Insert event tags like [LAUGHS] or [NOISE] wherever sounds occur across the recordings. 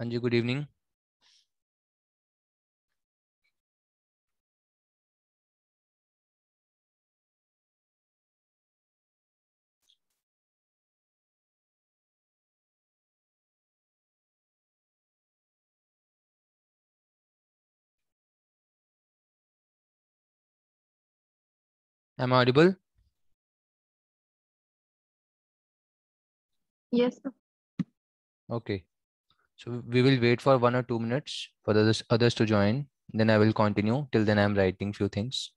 Anju, good evening. Am I audible? Yes. Sir. Okay. So we will wait for one or two minutes for the others to join. Then I will continue. Till then, I'm writing few things.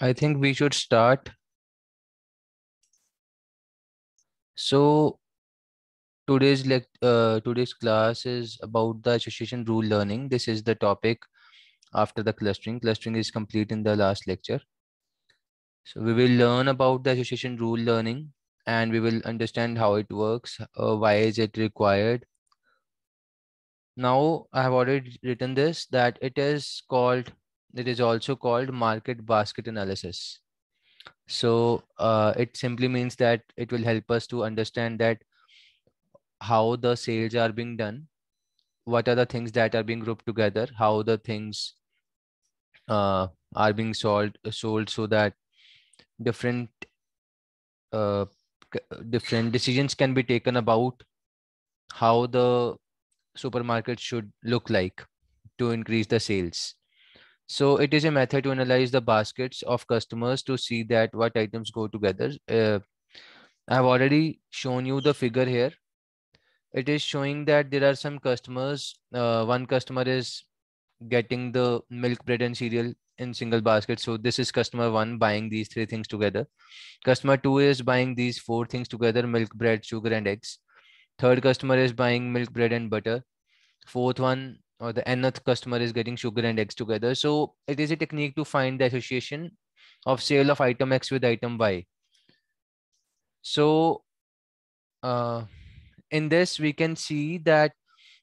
I think we should start. So today's uh, today's class is about the association rule learning. This is the topic after the clustering. Clustering is complete in the last lecture. So we will learn about the association rule learning and we will understand how it works, uh, why is it required. Now I have already written this that it is called it is also called market basket analysis. So uh, it simply means that it will help us to understand that how the sales are being done, what are the things that are being grouped together, how the things uh, are being sold, sold so that different uh, different decisions can be taken about how the supermarket should look like to increase the sales so it is a method to analyze the baskets of customers to see that what items go together. Uh, I've already shown you the figure here. It is showing that there are some customers. Uh, one customer is getting the milk, bread and cereal in single basket. So this is customer one buying these three things together. Customer two is buying these four things together, milk, bread, sugar and eggs. Third customer is buying milk, bread and butter. Fourth one or the nth customer is getting sugar and eggs together. So it is a technique to find the association of sale of item X with item Y. So uh, in this, we can see that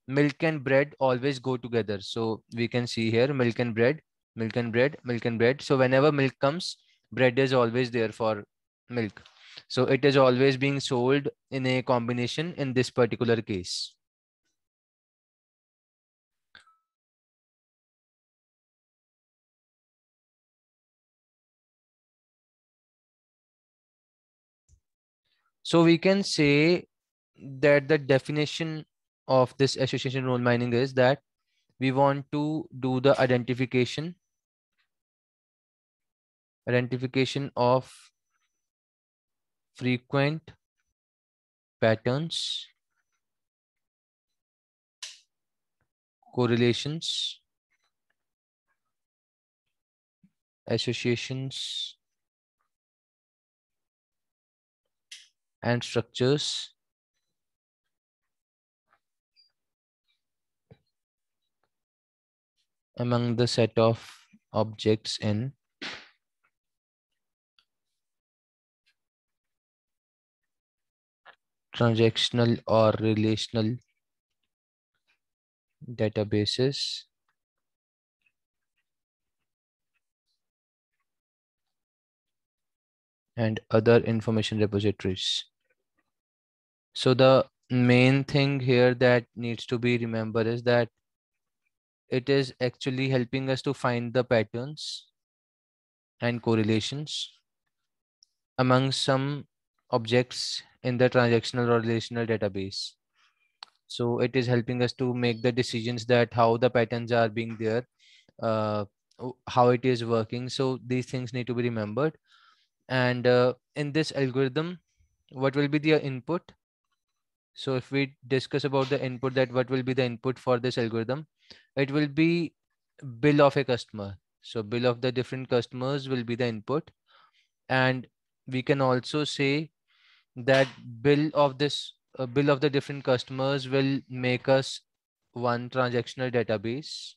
milk and bread always go together. So we can see here milk and bread, milk and bread, milk and bread. So whenever milk comes, bread is always there for milk. So it is always being sold in a combination in this particular case. So we can say that the definition of this association role mining is that we want to do the identification identification of frequent patterns correlations associations and structures. among the set of objects in transactional or relational databases. and other information repositories so the main thing here that needs to be remembered is that it is actually helping us to find the patterns and correlations among some objects in the transactional or relational database. So it is helping us to make the decisions that how the patterns are being there, uh, how it is working. So these things need to be remembered. And uh, in this algorithm, what will be the input? So if we discuss about the input that what will be the input for this algorithm, it will be bill of a customer. So bill of the different customers will be the input. And we can also say that bill of this uh, bill of the different customers will make us one transactional database.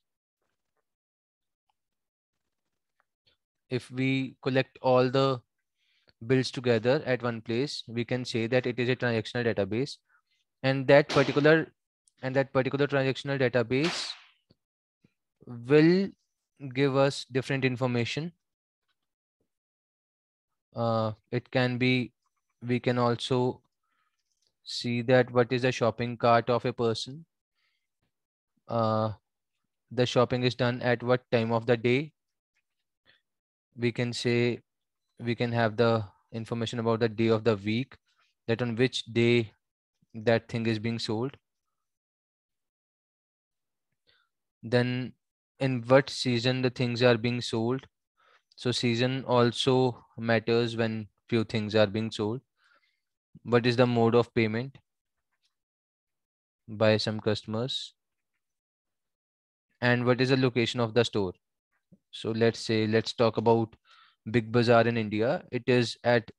If we collect all the bills together at one place, we can say that it is a transactional database and that particular and that particular transactional database will give us different information uh, it can be we can also see that what is the shopping cart of a person uh, the shopping is done at what time of the day we can say we can have the information about the day of the week that on which day that thing is being sold then in what season the things are being sold so season also matters when few things are being sold what is the mode of payment by some customers and what is the location of the store so let's say let's talk about big bazaar in india it is at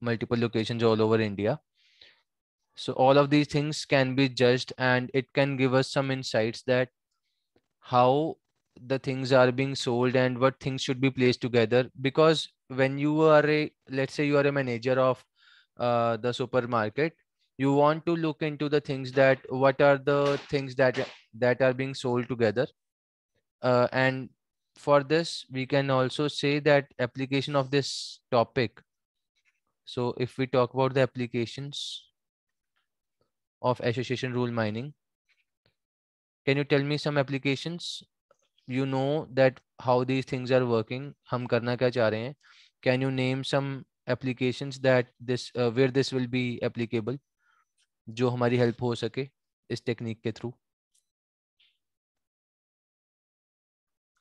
multiple locations all over india so all of these things can be judged and it can give us some insights that how the things are being sold and what things should be placed together because when you are a let's say you are a manager of uh, the supermarket you want to look into the things that what are the things that that are being sold together uh, and for this we can also say that application of this topic so if we talk about the applications of association rule mining. Can you tell me some applications? You know that how these things are working. hum karna kya cha rahe hain Can you name some applications that this uh, where this will be applicable? jo hamari help ho sake is technique ke through.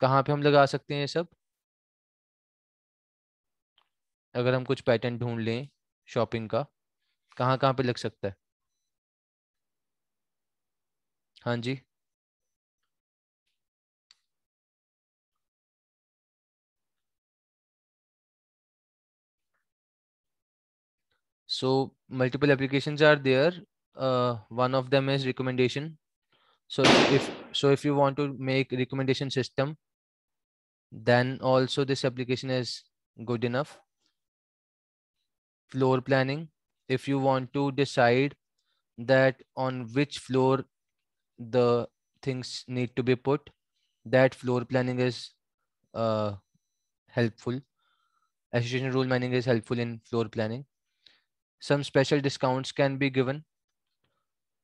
कहाँ पे हम लगा सकते हैं सब अगर हम कुछ पैटर्न ढूंढ लें शॉपिंग का कहाँ कहाँ पे लग सकता है हाँ जी so multiple applications are there uh, one of them is recommendation so if so if you want to make recommendation system then also this application is good enough floor planning if you want to decide that on which floor the things need to be put that floor planning is uh, helpful association rule mining is helpful in floor planning some special discounts can be given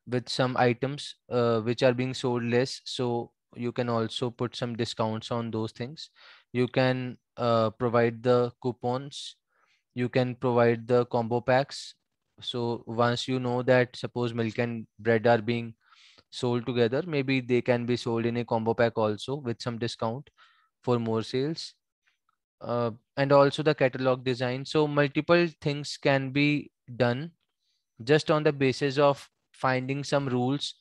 with some items uh, which are being sold less so you can also put some discounts on those things you can uh, provide the coupons you can provide the combo packs so once you know that suppose milk and bread are being sold together maybe they can be sold in a combo pack also with some discount for more sales uh, and also the catalog design so multiple things can be done just on the basis of finding some rules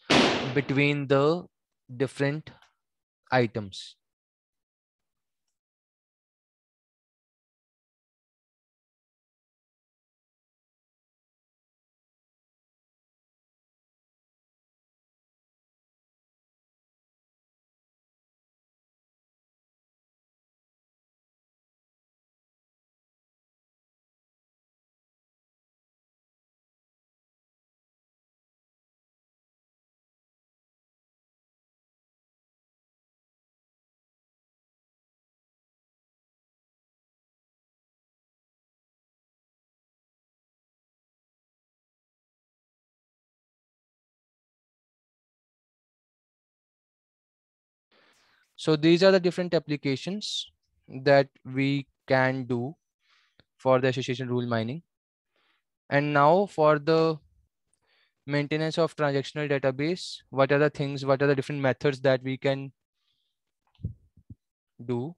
between the different items So these are the different applications that we can do for the association rule mining. And now for the maintenance of transactional database, what are the things, what are the different methods that we can do?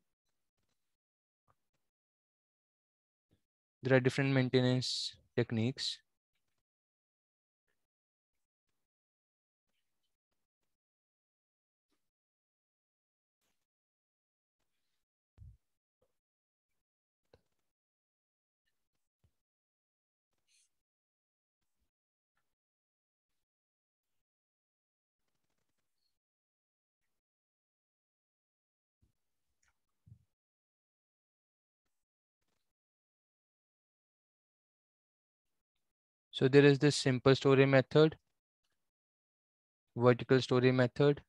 There are different maintenance techniques. So there is this simple story method, vertical story method.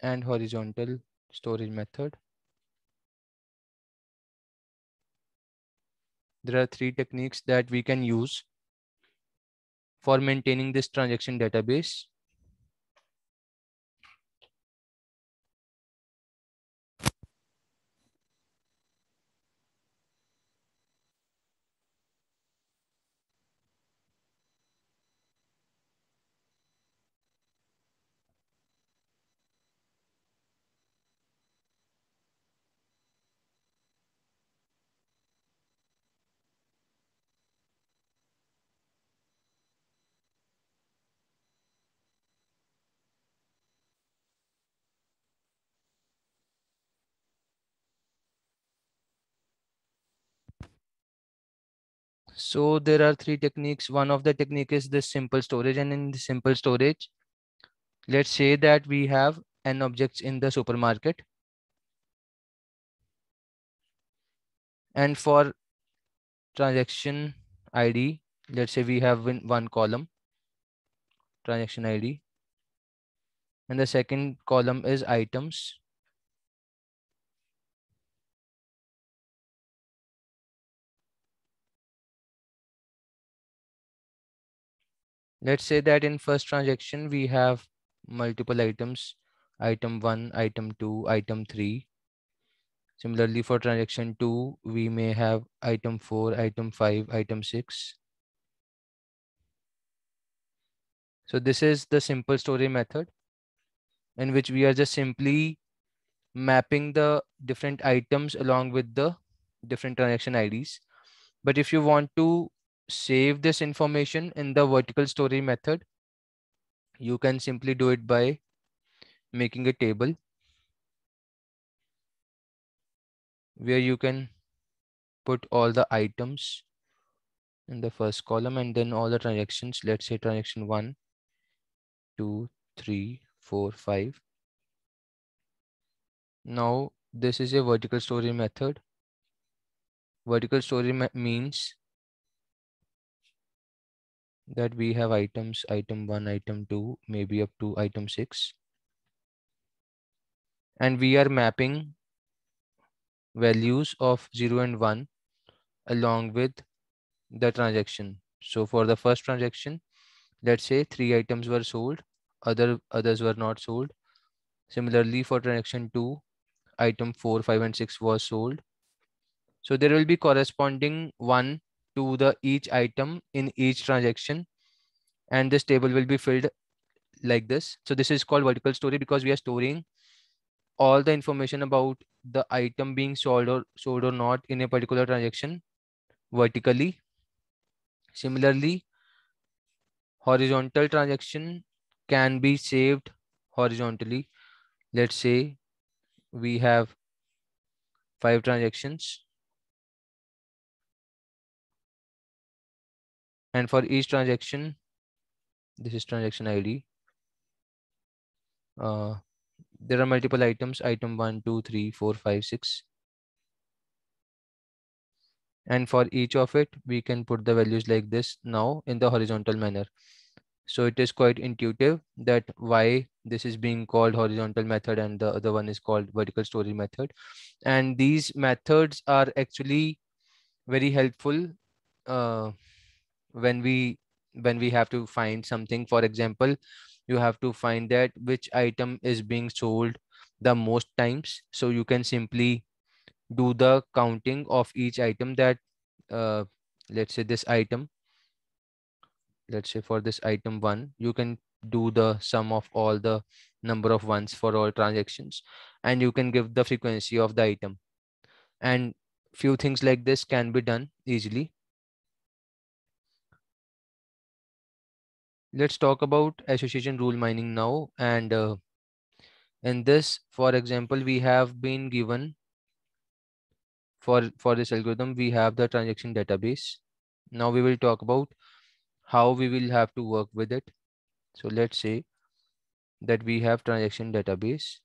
and horizontal storage method. There are three techniques that we can use for maintaining this transaction database. So there are three techniques. One of the technique is this simple storage and in the simple storage, let's say that we have an objects in the supermarket. And for transaction ID, let's say we have one column, transaction ID. And the second column is items Let's say that in first transaction, we have multiple items, item one, item two, item three. Similarly, for transaction two, we may have item four, item five, item six. So this is the simple story method in which we are just simply mapping the different items along with the different transaction IDs. But if you want to save this information in the vertical story method, you can simply do it by making a table where you can put all the items in the first column and then all the transactions. Let's say transaction one, two, three, four, five. Now, this is a vertical story method. Vertical story means that we have items item 1 item 2 maybe up to item 6 and we are mapping values of 0 and 1 along with the transaction so for the first transaction let's say three items were sold other others were not sold similarly for transaction 2 item 4 5 and 6 was sold so there will be corresponding 1 to the each item in each transaction and this table will be filled like this so this is called vertical story because we are storing all the information about the item being sold or sold or not in a particular transaction vertically similarly horizontal transaction can be saved horizontally let's say we have five transactions and for each transaction this is transaction id uh, there are multiple items item 1 2 3 4 5 6 and for each of it we can put the values like this now in the horizontal manner so it is quite intuitive that why this is being called horizontal method and the other one is called vertical storage method and these methods are actually very helpful uh, when we when we have to find something for example you have to find that which item is being sold the most times so you can simply do the counting of each item that uh, let's say this item let's say for this item one you can do the sum of all the number of ones for all transactions and you can give the frequency of the item and few things like this can be done easily let's talk about association rule mining now. And uh, in this, for example, we have been given for, for this algorithm, we have the transaction database. Now we will talk about how we will have to work with it. So let's say that we have transaction database.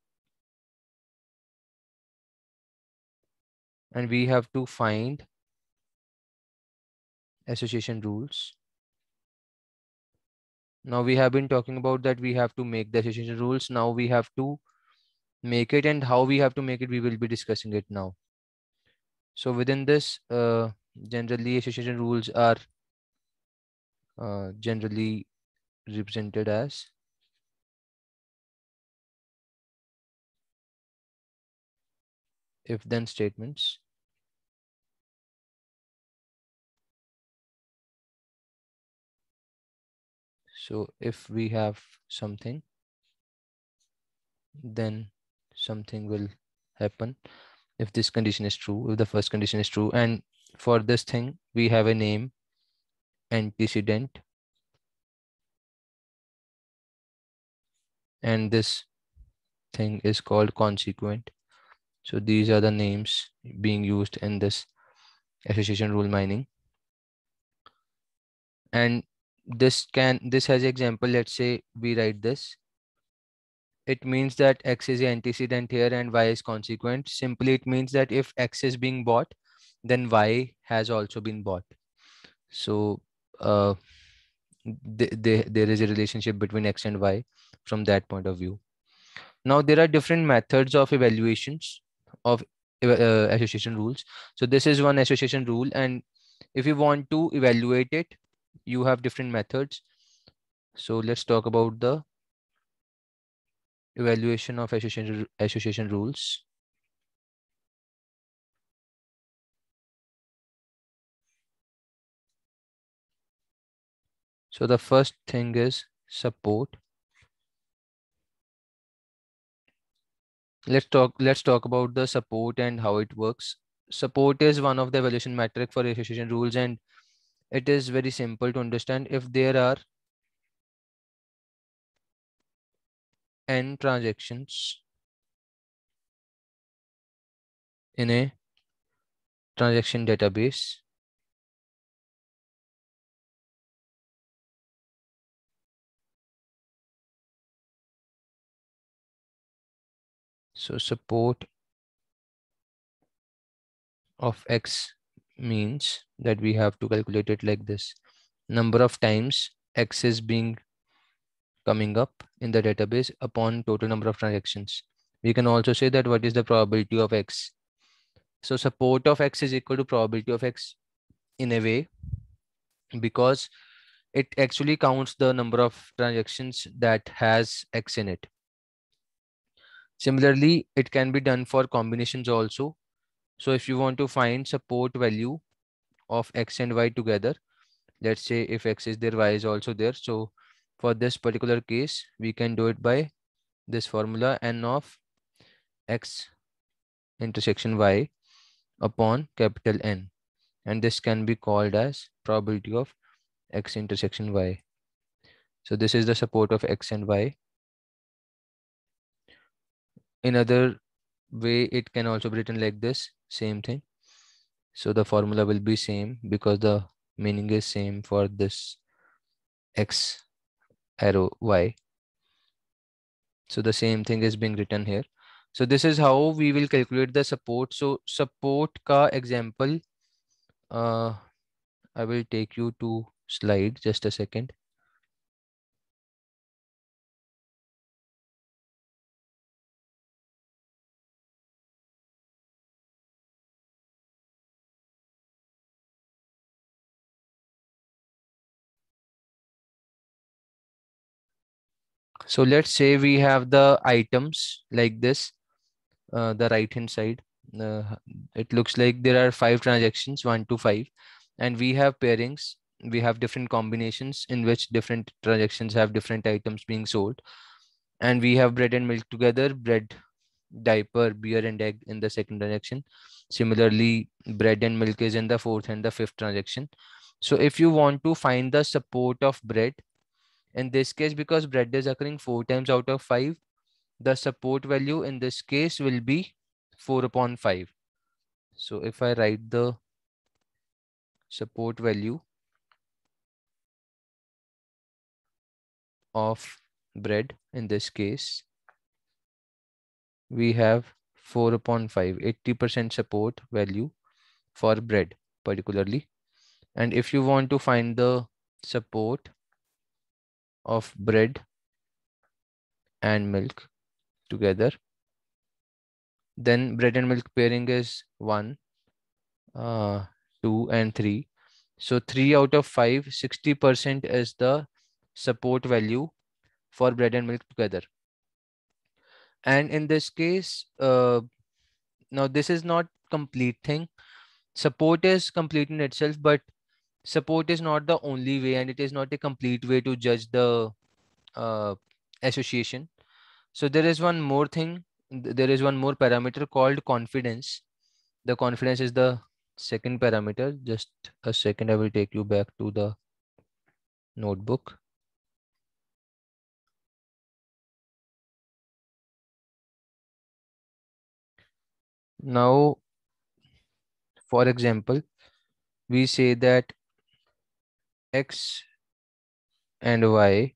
And we have to find association rules now we have been talking about that we have to make the association rules now we have to make it and how we have to make it we will be discussing it now so within this uh, generally association rules are uh, generally represented as if then statements So if we have something, then something will happen. If this condition is true, if the first condition is true, and for this thing, we have a name, antecedent, and this thing is called consequent. So these are the names being used in this association rule mining. And this can this has example let's say we write this it means that x is antecedent here and y is consequent simply it means that if x is being bought then y has also been bought so uh, th th there is a relationship between x and y from that point of view now there are different methods of evaluations of uh, association rules so this is one association rule and if you want to evaluate it you have different methods. So let's talk about the evaluation of association, association rules. So the first thing is support. Let's talk, let's talk about the support and how it works. Support is one of the evaluation metric for association rules and it is very simple to understand if there are n transactions in a transaction database so support of x means that we have to calculate it like this number of times x is being coming up in the database upon total number of transactions we can also say that what is the probability of x so support of x is equal to probability of x in a way because it actually counts the number of transactions that has x in it similarly it can be done for combinations also so if you want to find support value of x and y together, let's say if x is there, y is also there. So for this particular case, we can do it by this formula n of x intersection y upon capital N. And this can be called as probability of x intersection y. So this is the support of x and y. Another way it can also be written like this same thing so the formula will be same because the meaning is same for this x arrow y so the same thing is being written here so this is how we will calculate the support so support ka example uh, i will take you to slide just a second So let's say we have the items like this, uh, the right hand side. Uh, it looks like there are five transactions, one to five, and we have pairings. We have different combinations in which different transactions have different items being sold. And we have bread and milk together, bread, diaper, beer, and egg in the second transaction. Similarly, bread and milk is in the fourth and the fifth transaction. So if you want to find the support of bread, in this case, because bread is occurring 4 times out of 5, the support value in this case will be 4 upon 5. So if I write the support value of bread in this case, we have 4 upon 5, 80% support value for bread particularly. And if you want to find the support of bread and milk together. Then bread and milk pairing is one, uh, two and three. So three out of five, 60% is the support value for bread and milk together. And in this case, uh, now this is not complete thing. Support is complete in itself, but support is not the only way and it is not a complete way to judge the uh, association so there is one more thing there is one more parameter called confidence the confidence is the second parameter just a second i will take you back to the notebook now for example we say that X and Y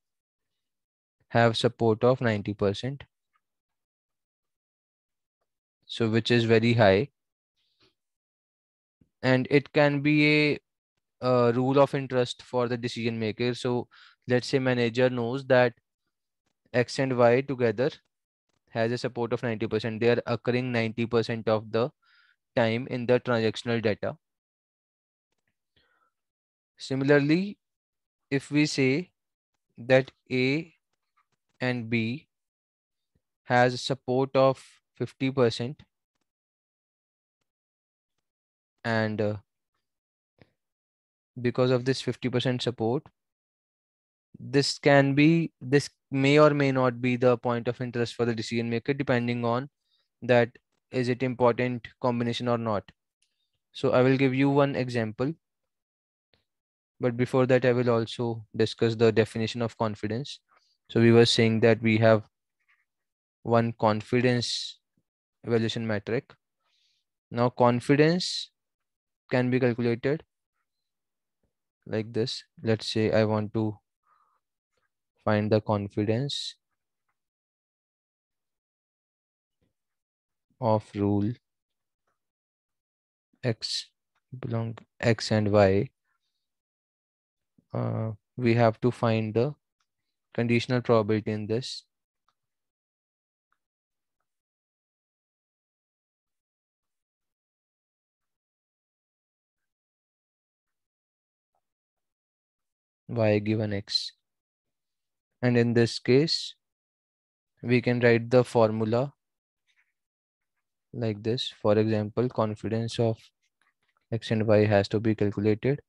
have support of 90%. So which is very high. And it can be a, a rule of interest for the decision maker. So let's say manager knows that X and Y together has a support of 90%. They are occurring 90% of the time in the transactional data. Similarly, if we say that A and B has support of 50% and uh, because of this 50% support this can be this may or may not be the point of interest for the decision maker depending on that is it important combination or not so i will give you one example but before that, I will also discuss the definition of confidence. So we were saying that we have one confidence evaluation metric. Now confidence can be calculated like this. Let's say I want to find the confidence of rule x belong x and y uh, we have to find the conditional probability in this. y given x. And in this case, we can write the formula like this. For example, confidence of x and y has to be calculated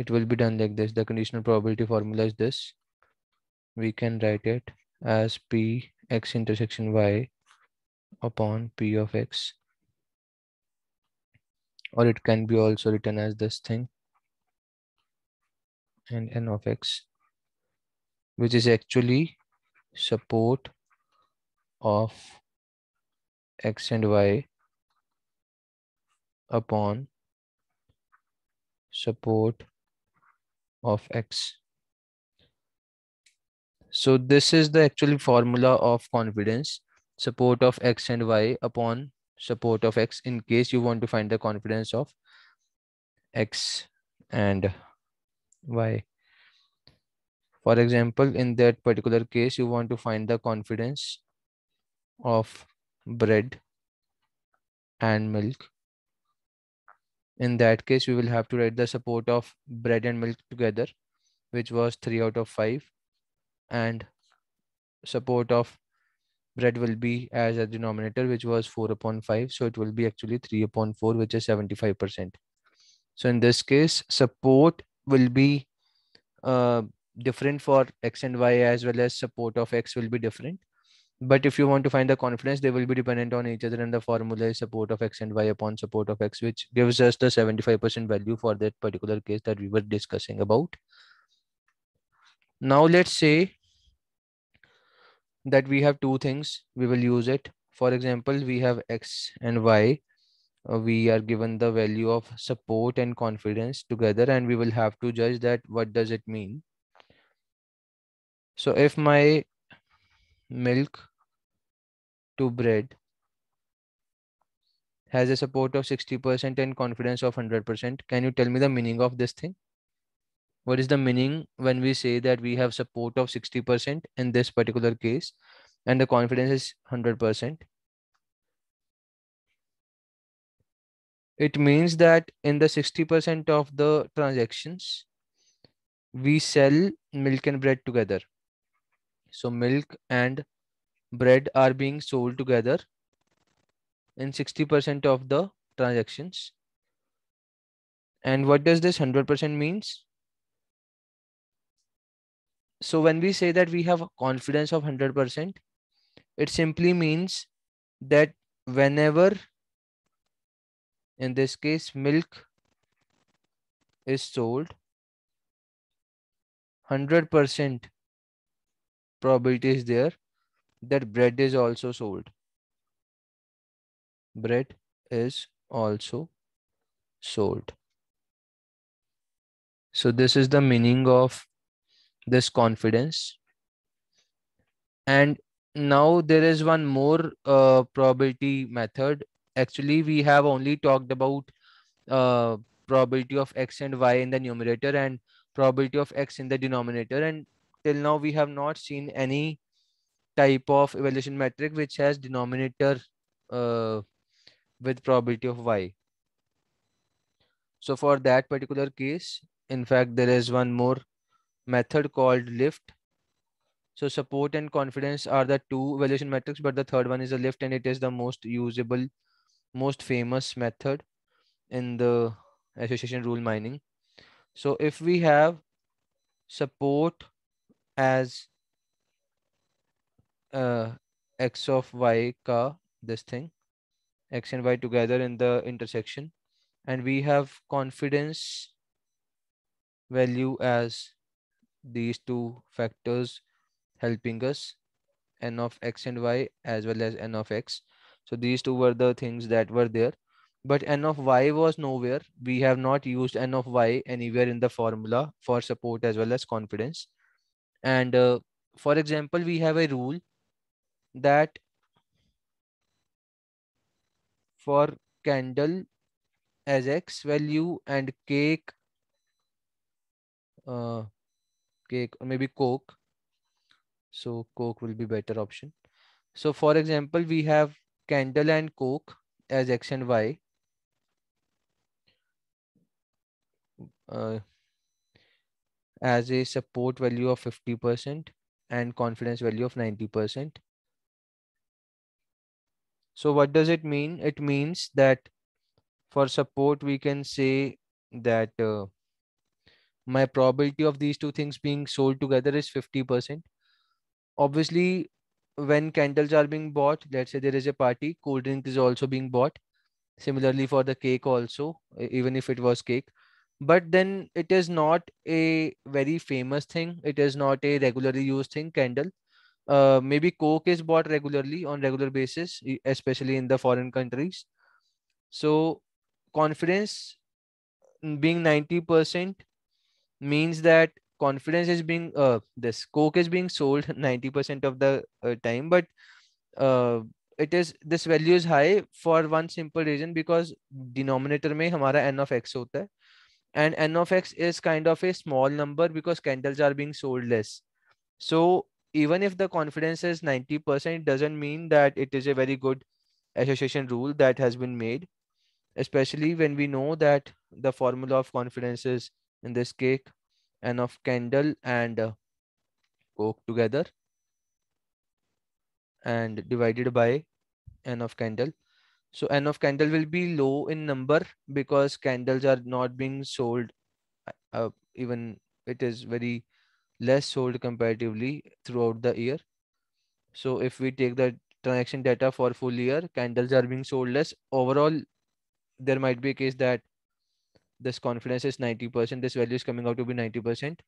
it will be done like this the conditional probability formula is this we can write it as p x intersection y upon p of x or it can be also written as this thing and n of x which is actually support of x and y upon support of x. So this is the actual formula of confidence, support of x and y upon support of x in case you want to find the confidence of x and y. For example, in that particular case, you want to find the confidence of bread and milk in that case, we will have to write the support of bread and milk together, which was three out of five. And support of bread will be as a denominator, which was four upon five. So it will be actually three upon four, which is 75%. So in this case, support will be uh, different for X and Y as well as support of X will be different but if you want to find the confidence they will be dependent on each other and the formula is support of x and y upon support of x which gives us the 75% value for that particular case that we were discussing about now let's say that we have two things we will use it for example we have x and y uh, we are given the value of support and confidence together and we will have to judge that what does it mean so if my milk to bread has a support of 60% and confidence of 100%. Can you tell me the meaning of this thing? What is the meaning when we say that we have support of 60% in this particular case and the confidence is 100%? It means that in the 60% of the transactions, we sell milk and bread together. So milk and bread are being sold together in 60% of the transactions. And what does this 100% means? So when we say that we have confidence of 100%, it simply means that whenever, in this case, milk is sold, 100% probability is there that bread is also sold. Bread is also sold. So this is the meaning of this confidence. And now there is one more uh, probability method. Actually, we have only talked about uh, probability of x and y in the numerator and probability of x in the denominator. And till now, we have not seen any type of evaluation metric which has denominator uh, with probability of y. So for that particular case, in fact, there is one more method called lift. So support and confidence are the two evaluation metrics, but the third one is a lift and it is the most usable, most famous method in the association rule mining. So if we have support as uh, x of y ka this thing x and y together in the intersection and we have confidence value as these two factors helping us n of x and y as well as n of x so these two were the things that were there but n of y was nowhere we have not used n of y anywhere in the formula for support as well as confidence and uh, for example we have a rule that for candle as x value and cake uh, cake or maybe coke so coke will be better option so for example we have candle and coke as x and y uh, as a support value of 50% and confidence value of 90% so what does it mean? It means that for support, we can say that uh, my probability of these two things being sold together is 50%. Obviously, when candles are being bought, let's say there is a party, cold drink is also being bought. Similarly, for the cake also, even if it was cake. But then it is not a very famous thing. It is not a regularly used thing, candle uh, maybe coke is bought regularly on regular basis especially in the foreign countries so confidence mm, being 90% means that confidence is being uh, this coke is being sold 90% [LAUGHS] of the uh, time but uh, it is this value is high for one simple reason because denominator may hamara n of x hota hai and n of x is kind of a small number because candles are being sold less so even if the confidence is 90% it doesn't mean that it is a very good association rule that has been made especially when we know that the formula of confidence is in this cake and of candle and uh, coke together and divided by n of candle so n of candle will be low in number because candles are not being sold uh, even it is very less sold comparatively throughout the year. So if we take the transaction data for full year, candles are being sold less. Overall, there might be a case that this confidence is 90%, this value is coming out to be 90%.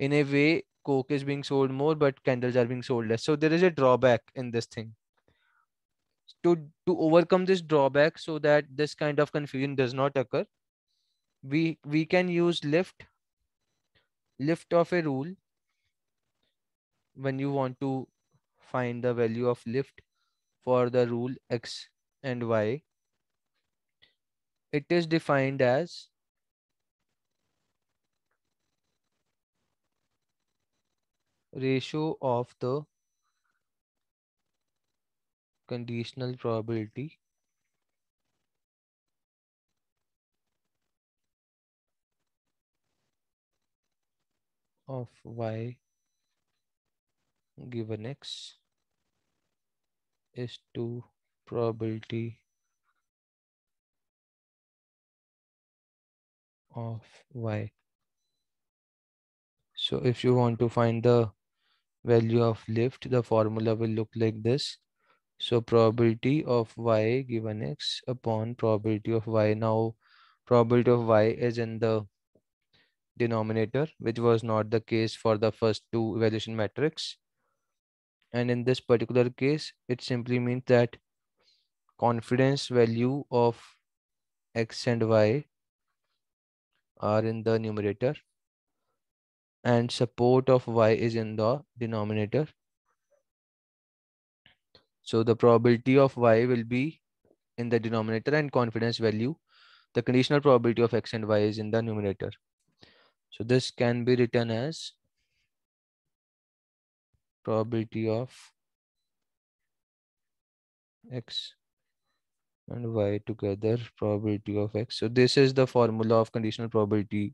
In a way, coke is being sold more, but candles are being sold less. So there is a drawback in this thing. To, to overcome this drawback so that this kind of confusion does not occur, we we can use lift lift of a rule when you want to find the value of lift for the rule x and y, it is defined as ratio of the conditional probability of y given x is to probability of y. So if you want to find the value of lift, the formula will look like this. So probability of y given x upon probability of y. Now probability of y is in the denominator, which was not the case for the first two evaluation metrics and in this particular case it simply means that confidence value of x and y are in the numerator and support of y is in the denominator so the probability of y will be in the denominator and confidence value the conditional probability of x and y is in the numerator so this can be written as probability of x and y together probability of x so this is the formula of conditional probability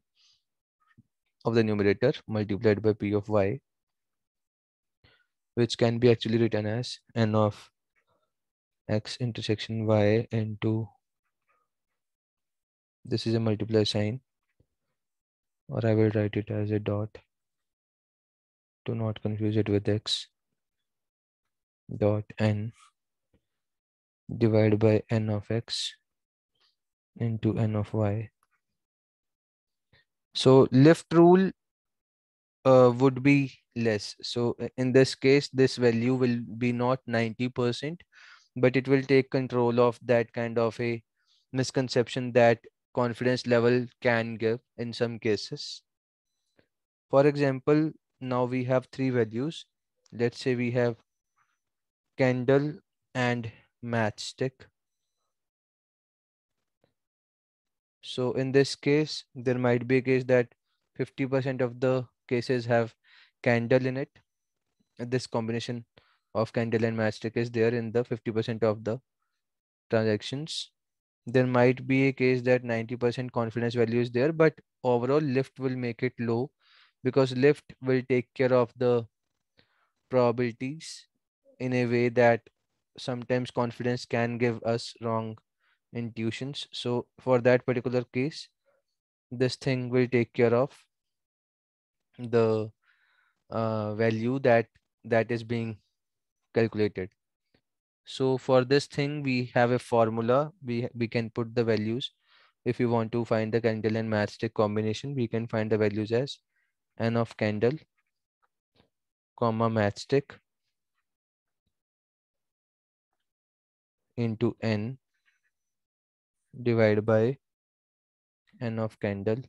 of the numerator multiplied by p of y which can be actually written as n of x intersection y into this is a multiplier sign or I will write it as a dot do not confuse it with x dot n divided by n of x into n of y. So left rule uh, would be less. So in this case, this value will be not 90%, but it will take control of that kind of a misconception that confidence level can give in some cases. For example, now we have three values. Let's say we have candle and matchstick. So in this case, there might be a case that 50% of the cases have candle in it. This combination of candle and matchstick is there in the 50% of the transactions. There might be a case that 90% confidence value is there, but overall lift will make it low because lift will take care of the probabilities in a way that sometimes confidence can give us wrong intuitions. So for that particular case, this thing will take care of the uh, value that that is being calculated. So for this thing, we have a formula. We, we can put the values. If you want to find the candle and matchstick combination, we can find the values as n of candle, comma matchstick into n divided by n of candle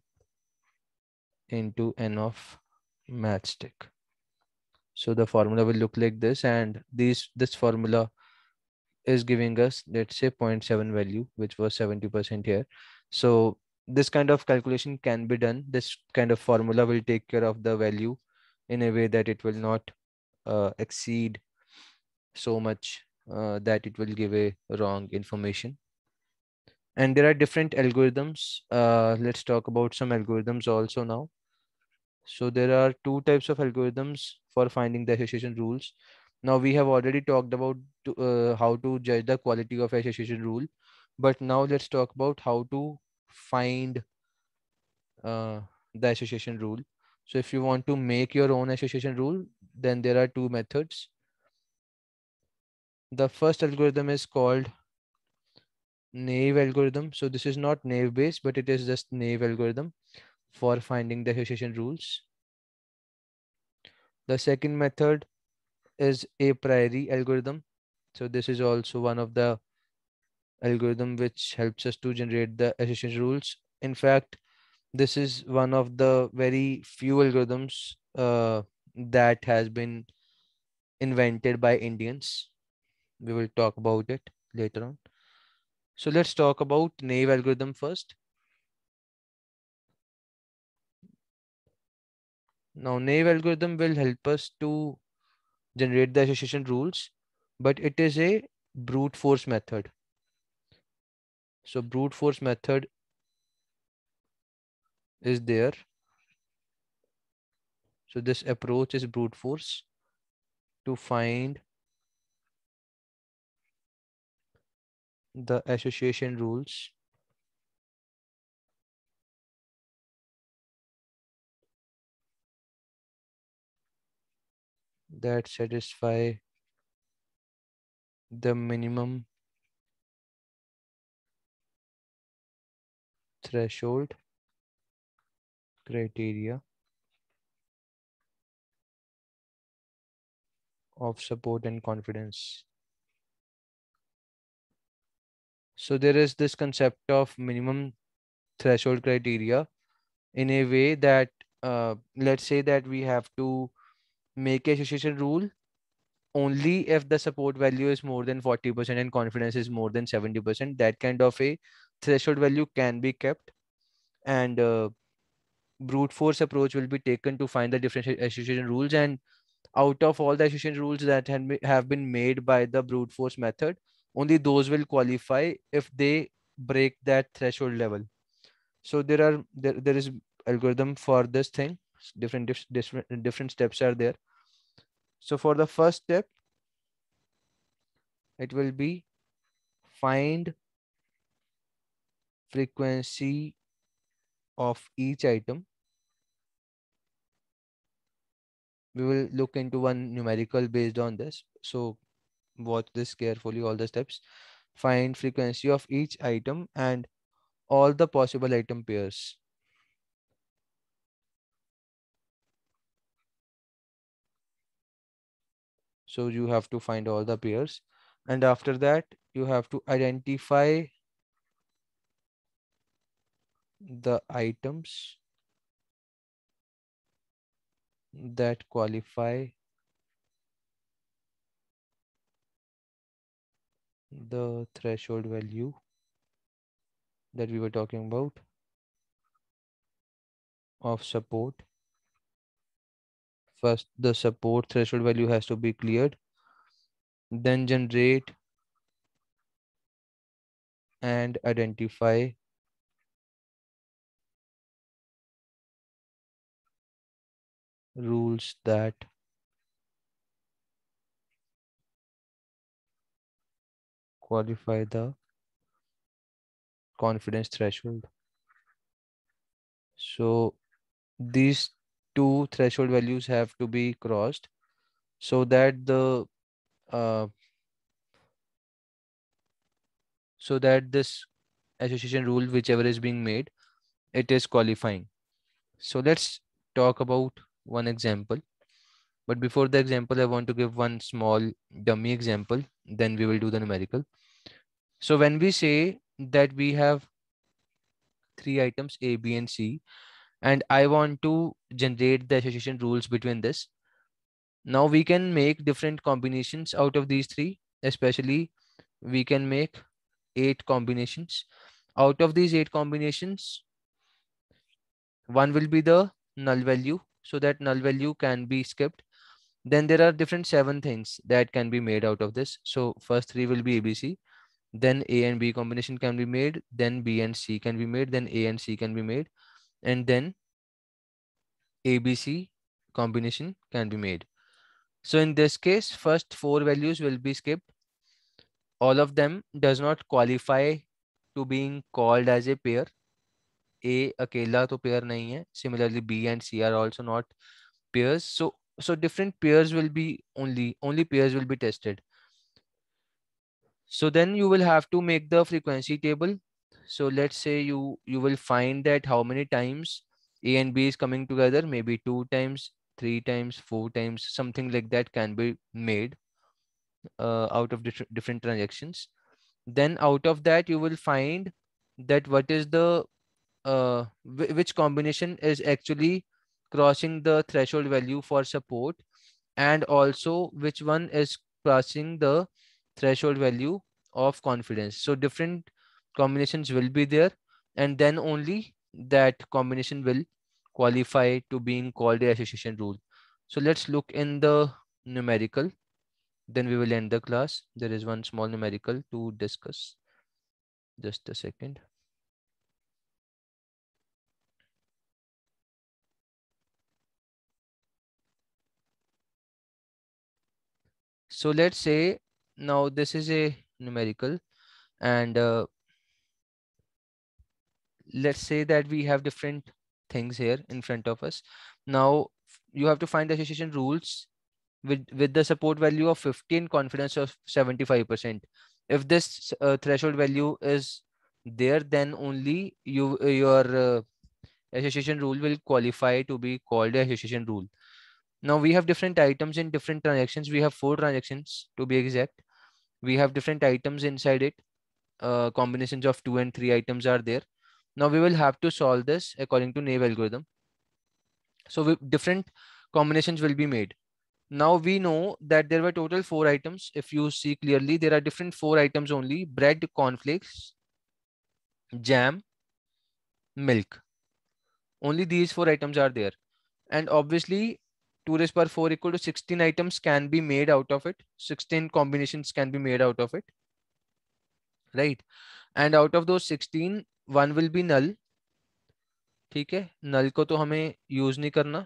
into n of matchstick. So the formula will look like this and these this formula is giving us let's say 0.7 value which was 70% here. So this kind of calculation can be done. This kind of formula will take care of the value in a way that it will not uh, exceed so much uh, that it will give a wrong information. And there are different algorithms. Uh, let's talk about some algorithms also now. So there are two types of algorithms for finding the association rules. Now we have already talked about to, uh, how to judge the quality of association rule, but now let's talk about how to find uh, the association rule. So if you want to make your own association rule, then there are two methods. The first algorithm is called naive algorithm. So this is not naive based, but it is just naive algorithm for finding the association rules. The second method is a priori algorithm. So this is also one of the algorithm which helps us to generate the association rules. In fact, this is one of the very few algorithms uh, that has been invented by Indians. We will talk about it later on. So let's talk about naive algorithm first. Now naive algorithm will help us to generate the association rules, but it is a brute force method. So brute force method is there. So this approach is brute force to find the association rules that satisfy the minimum threshold criteria of support and confidence. So there is this concept of minimum threshold criteria in a way that uh, let's say that we have to make a association rule only if the support value is more than 40% and confidence is more than 70%, that kind of a threshold value can be kept and uh, brute force approach will be taken to find the different association rules and out of all the association rules that have been made by the brute force method only those will qualify if they break that threshold level so there are there, there is algorithm for this thing different different different steps are there so for the first step it will be find frequency of each item. We will look into one numerical based on this. So watch this carefully, all the steps. Find frequency of each item and all the possible item pairs. So you have to find all the pairs. And after that, you have to identify the items that qualify the threshold value that we were talking about of support. First, the support threshold value has to be cleared. Then generate and identify rules that qualify the confidence threshold. So these two threshold values have to be crossed so that the uh, so that this association rule whichever is being made it is qualifying so let's talk about one example. But before the example, I want to give one small dummy example. Then we will do the numerical. So when we say that we have three items A, B, and C, and I want to generate the association rules between this. Now we can make different combinations out of these three, especially we can make eight combinations. Out of these eight combinations, one will be the null value so that null value can be skipped then there are different seven things that can be made out of this so first three will be abc then a and b combination can be made then b and c can be made then a and c can be made and then abc combination can be made so in this case first four values will be skipped all of them does not qualify to being called as a pair a akela to pair nahi hai. Similarly, B and C are also not pairs. So so different pairs will be only only pairs will be tested. So then you will have to make the frequency table. So let's say you you will find that how many times A and B is coming together, maybe two times, three times, four times, something like that can be made uh, out of different different transactions. Then out of that you will find that what is the uh, which combination is actually crossing the threshold value for support and also which one is crossing the threshold value of confidence so different combinations will be there and then only that combination will qualify to being called the association rule so let's look in the numerical then we will end the class there is one small numerical to discuss just a second So let's say now this is a numerical and uh, let's say that we have different things here in front of us. Now you have to find the association rules with, with the support value of 15 confidence of 75%. If this uh, threshold value is there, then only you your uh, association rule will qualify to be called association rule. Now we have different items in different transactions. We have four transactions to be exact. We have different items inside it. Uh, combinations of two and three items are there. Now we will have to solve this according to Naive algorithm. So we, different combinations will be made. Now we know that there were total four items. If you see clearly, there are different four items only. Bread, cornflakes, jam, milk. Only these four items are there. And obviously 2 raised power 4 equal to 16 items can be made out of it 16 combinations can be made out of it right and out of those 16 one will be null ठीक है नल को तो हमें use नहीं करना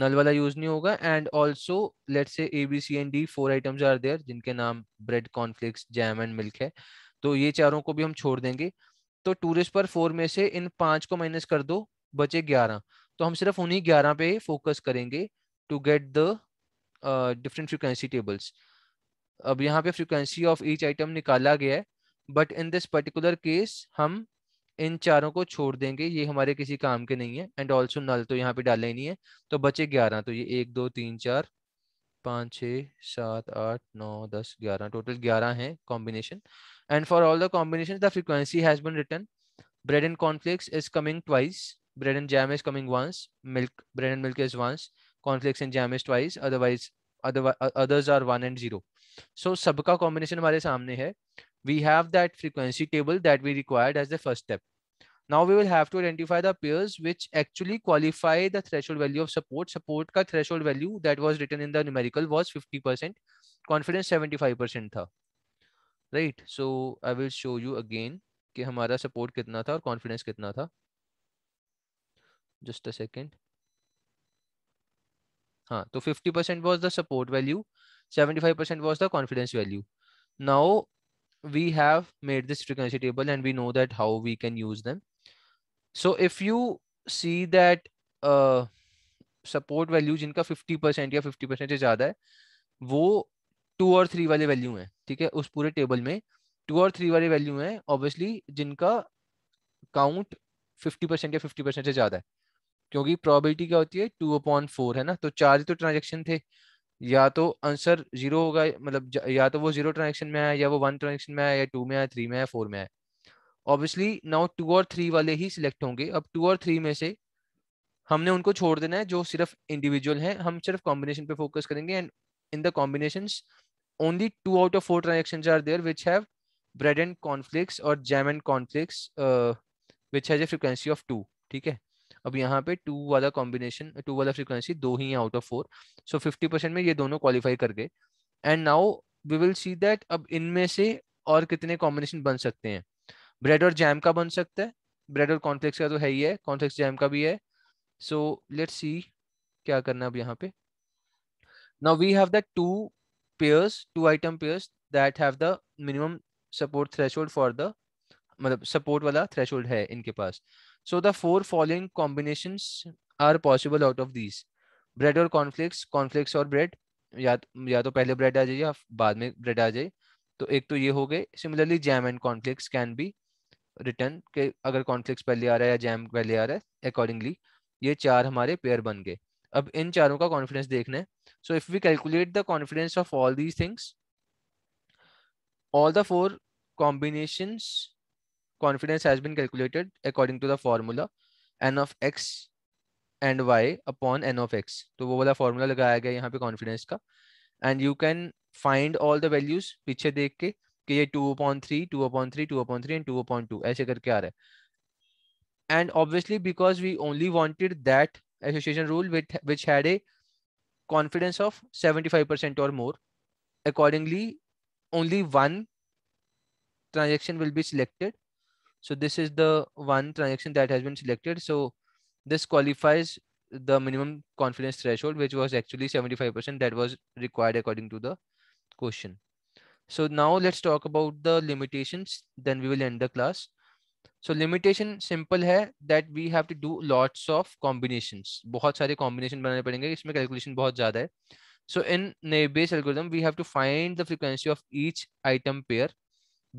नल वाला use नहीं होगा and also let say A B C and D four items are there जिनके नाम bread cornflakes jam and milk है तो ये चारों को भी हम छोड़ देंगे तो टूरिस्ट पर फोर में से इन पांच को माइनस कर दो बचे ग्यारह तो हम सिर्फ उन्हीं ग्यारह पे फोकस करेंगे to get the different frequency tables अब यहाँ पे फ्रिक्वेंसी ऑफ ईच आइटम निकाला गया है but in this particular case हम इन चारों को छोड़ देंगे ये हमारे किसी काम के नहीं है एंड ऑल्सो नल तो यहाँ पे डाले ही नहीं है तो बचे ग्यारह तो ये एक दो तीन चार पाँच छः सात आठ नौ दस ग्यारह टोटल ग्यारह हैं combination and for all the combination the frequency has been return bread and cornflakes is coming twice bread and jam is coming once milk bread and milk is once cornflakes and jam is twice otherwise other uh, others are one and zero so sabka combination hamare samne hai we have that frequency table that we required as the first step now we will have to identify the pairs which actually qualify the threshold value of support support ka threshold value that was written in the numerical was 50% confidence 75% tha right so i will show you again ki hamara support kitna tha aur confidence kitna tha 50% just a second हाँ तो 50 percent was the support value 75 percent was the confidence value now we have made this frequency table and we know that how we can use them so if you see that uh, support value जिनका 50 percent या 50 percent से ज्यादा है वो to और three वाले value हैं ठीक है उस पूरे टेबल में टू और थ्री वाले वैल्यू हैं ऑब्वियसली जिनका काउंट 50 परसेंट या 50 परसेंट से ज्यादा है क्योंकि प्रोबेबिलिटी क्या होती है टू अपॉन फोर है ना तो चार तो ट्रांजेक्शन थे या तो आंसर जीरो होगा मतलब या तो वो जीरो ट्रांजेक्शन में आया या वो वन ट्रांजेक्शन में आया या टू में आया थ्री में आया फोर में आया ऑब्वियसली नाउ टू और थ्री वाले ही सिलेक्ट होंगे अब टू और थ्री में से हमने उनको छोड़ देना है जो सिर्फ इंडिविजुअल है हम सिर्फ कॉम्बिनेशन पे फोकस करेंगे and in the combination only two out of four transaction are there which have bread and cornflakes और jam and cornflakes which has a frequency of two ठीक है अब यहाँ पे टू वाला कॉम्बिनेशन टू वाला फ्रीक्वेंसी दो ही है out of four so fifty percent में ये दोनों क्वालिफाई कर गए and now we will see that अब इनमें से और कितने कॉम्बिनेशन बन सकते हैं ब्रेड और जैम का बन सकता है ब्रेड और कॉन्फ्लेक्स का तो है ही है कॉन्फ्लेक्स जैम का भी है सो लेट सी क्या करना अब यहाँ पे now we have the two pairs two item pairs that have the minimum support threshold for the मतलब सपोर्ट वाला threshold है इनके पास So the four following combinations are possible out of these. Bread और कॉर्नफ्लेक्स कॉर्नफ्लेक्स और bread या या तो पहले ब्रेड आ जाए या बाद में ब्रेड आ जाए तो एक तो ये हो गए similarly jam and cornflakes can be return के अगर कॉन्फ्लिक्स पहले आ रहा है या जैम पहले आ रहा है अकॉर्डिंगली ये चार हमारे पेयर बन गए अब इन चारों का कॉन्फिडेंस देखना है so if we calculate the confidence of all these things all the four combinations confidence has been calculated according to the formula n of x and y upon n of x. So, वो वाला formula लगाया गया यहाँ पे confidence का and you can find all the values पीछे देख के कि ये 2 upon 3, 2 upon 3, 2 upon 3 and 2 upon 2 ऐसे करके आ रहा है and obviously because we only wanted that association rule which, which had a confidence of 75% or more accordingly only one transaction will be selected so this is the one transaction that has been selected. So this qualifies the minimum confidence threshold, which was actually 75% that was required according to the question. So now let's talk about the limitations. Then we will end the class. So limitation simple है that we have to do lots of combinations. बहुत सारे combination बनाने पड़ेंगे इसमें calculation बहुत ज़्यादा है. So in Naive Bayes algorithm, we have to find the frequency of each item pair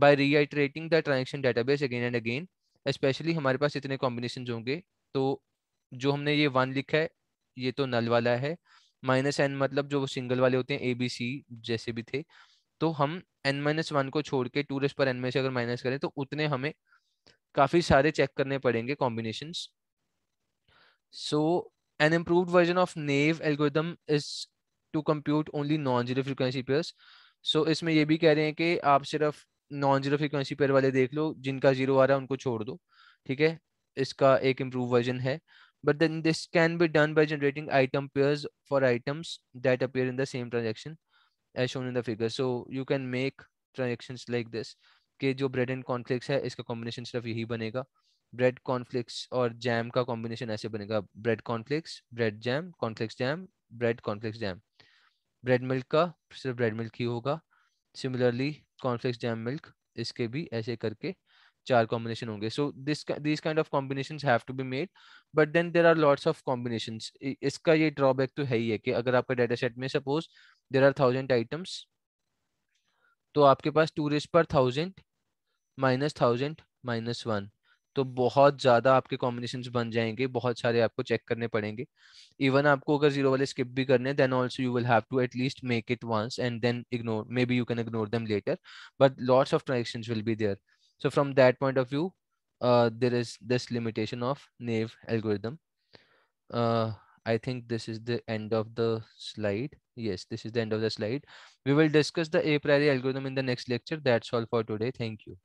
by reiterating the transaction database again and again specially हमारे पास इतने कॉम्बिनेशन होंगे तो जो हमने ये वन लिखा है ये तो नल वाला है माइनस एन मतलब जो सिंगल वाले होते हैं ए बी सी जैसे भी थे तो हम एन माइनस वन को छोड़ के टू रेस पर एन में से अगर माइनस करें तो उतने हमें काफ़ी सारे चेक करने पड़ेंगे combination so an improve version of naive algorithm is to compute only non zero frequency pairs so इसमें यह भी कह रहे हैं कि आप सिर्फ नॉन जीरो फ्रिक्वेंसी पेयर वाले देख लो जिनका जीरो आ रहा है उनको छोड़ दो ठीक है इसका एक इम्प्रूव वर्जन है but then this can be done by generating item pairs for items that appear in the same transaction as shown in the figure so you can make transaction like this के जो bread and conflicts है इसका combination सिर्फ यही बनेगा bread cornflakes और jam का combination ऐसे बनेगा bread cornflakes bread jam cornflakes jam bread cornflakes jam bread milk का सिर्फ ब्रेड मिल्क ही होगा सिमिलरली कॉन्फ्लेक्स जैम मिल्क इसके भी ऐसे करके चार कॉम्बिनेशन होंगे so this this kind of combination have to be made but then there are lots of combination इसका ये ड्रॉबैक तो है ही है कि अगर आपका डाटा सेट में suppose there are thousand items तो आपके पास टूरिस्ट पर thousand minus thousand minus one तो बहुत ज्यादा आपके कॉम्बिनेशन बन जाएंगे बहुत सारे आपको चेक करने पड़ेंगे इवन आपको अगर जीरो वाले स्किप भी करने then also you will have to at least make it once and then ignore maybe you can ignore them later but lots of transaction will be there so from that point of view there is this limitation of naive algorithm I think this is the end of the slide. Yes, this is the end of the slide. We will discuss the a priori algorithm in the next lecture. That's all for today. Thank you.